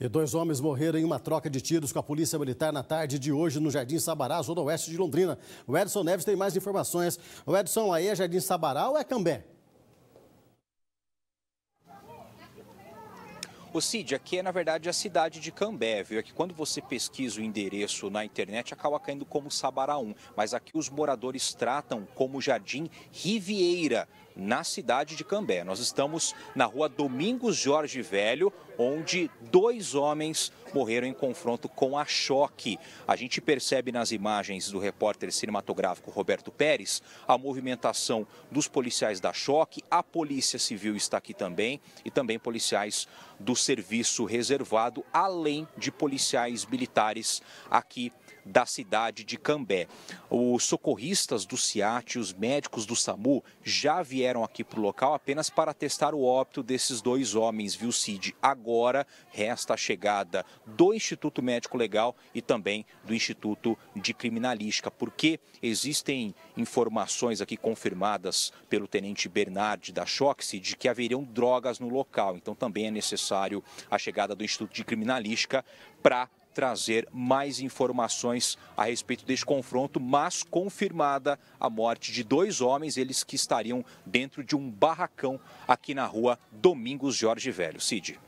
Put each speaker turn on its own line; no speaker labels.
E dois homens morreram em uma troca de tiros com a Polícia Militar na tarde de hoje no Jardim Sabará, zona oeste de Londrina. O Edson Neves tem mais informações. O Edson, aí é Jardim Sabará ou é Cambé?
O Cid, aqui é na verdade a cidade de Cambé, viu? É que quando você pesquisa o endereço na internet acaba caindo como Sabará 1, mas aqui os moradores tratam como Jardim Riviera na cidade de Cambé. Nós estamos na rua Domingos Jorge Velho, onde dois homens morreram em confronto com a choque. A gente percebe nas imagens do repórter cinematográfico Roberto Pérez a movimentação dos policiais da choque, a Polícia Civil está aqui também e também policiais do serviço reservado, além de policiais militares aqui da cidade de Cambé. Os socorristas do CIAT e os médicos do SAMU já vieram aqui para o local apenas para testar o óbito desses dois homens, viu, Cid? Agora resta a chegada do Instituto Médico Legal e também do Instituto de Criminalística, porque existem informações aqui confirmadas pelo tenente Bernard da Choxi de que haveriam drogas no local. Então também é necessário a chegada do Instituto de Criminalística para trazer mais informações a respeito deste confronto, mas confirmada a morte de dois homens, eles que estariam dentro de um barracão aqui na rua Domingos Jorge Velho. Cid.